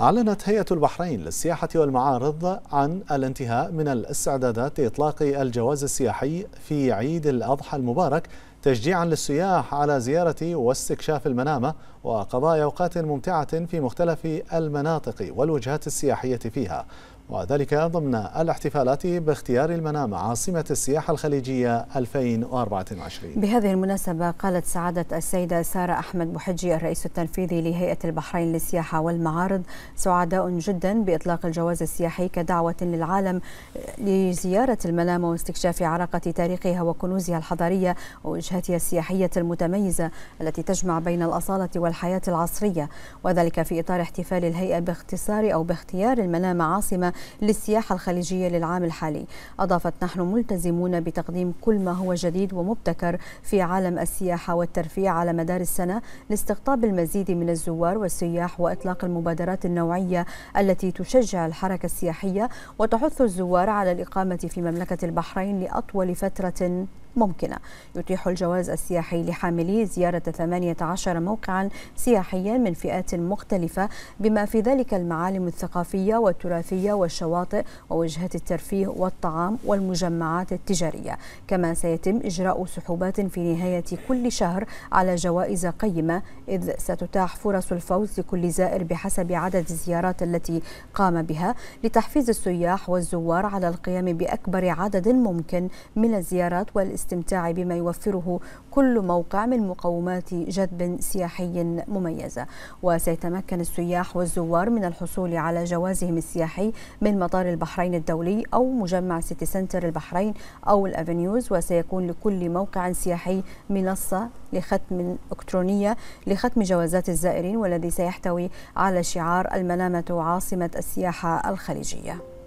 أعلنت هيئة البحرين للسياحة والمعارض عن الانتهاء من الاستعدادات لإطلاق الجواز السياحي في عيد الأضحى المبارك تشجيعا للسياح على زيارة واستكشاف المنامة وقضاء أوقات ممتعة في مختلف المناطق والوجهات السياحية فيها وذلك ضمن الاحتفالات باختيار المنام عاصمة السياحة الخليجية 2024 بهذه المناسبة قالت سعادة السيدة سارة أحمد بحجي الرئيس التنفيذي لهيئة البحرين للسياحة والمعارض سعداء جدا بإطلاق الجواز السياحي كدعوة للعالم لزيارة المنام واستكشاف عراقة تاريخها وكنوزها الحضارية ووجهتها السياحية المتميزة التي تجمع بين الأصالة والحياة العصرية وذلك في إطار احتفال الهيئة باختصار أو باختيار المنام عاصمة للسياحة الخليجية للعام الحالي أضافت نحن ملتزمون بتقديم كل ما هو جديد ومبتكر في عالم السياحة والترفيه على مدار السنة لاستقطاب المزيد من الزوار والسياح وإطلاق المبادرات النوعية التي تشجع الحركة السياحية وتحث الزوار على الإقامة في مملكة البحرين لأطول فترة ممكنة يتيح الجواز السياحي لحاملي زيارة 18 موقعا سياحيا من فئات مختلفة بما في ذلك المعالم الثقافية والتراثية والشواطئ ووجهات الترفيه والطعام والمجمعات التجارية كما سيتم إجراء سحوبات في نهاية كل شهر على جوائز قيمة إذ ستتاح فرص الفوز لكل زائر بحسب عدد الزيارات التي قام بها لتحفيز السياح والزوار على القيام بأكبر عدد ممكن من الزيارات والاستثمار الاستمتاع بما يوفره كل موقع من مقومات جذب سياحي مميزة وسيتمكن السياح والزوار من الحصول على جوازهم السياحي من مطار البحرين الدولي أو مجمع سيتي سنتر البحرين أو الأفنيوز وسيكون لكل موقع سياحي منصة لختم إلكترونية لختم جوازات الزائرين والذي سيحتوي على شعار المنامة عاصمة السياحة الخليجية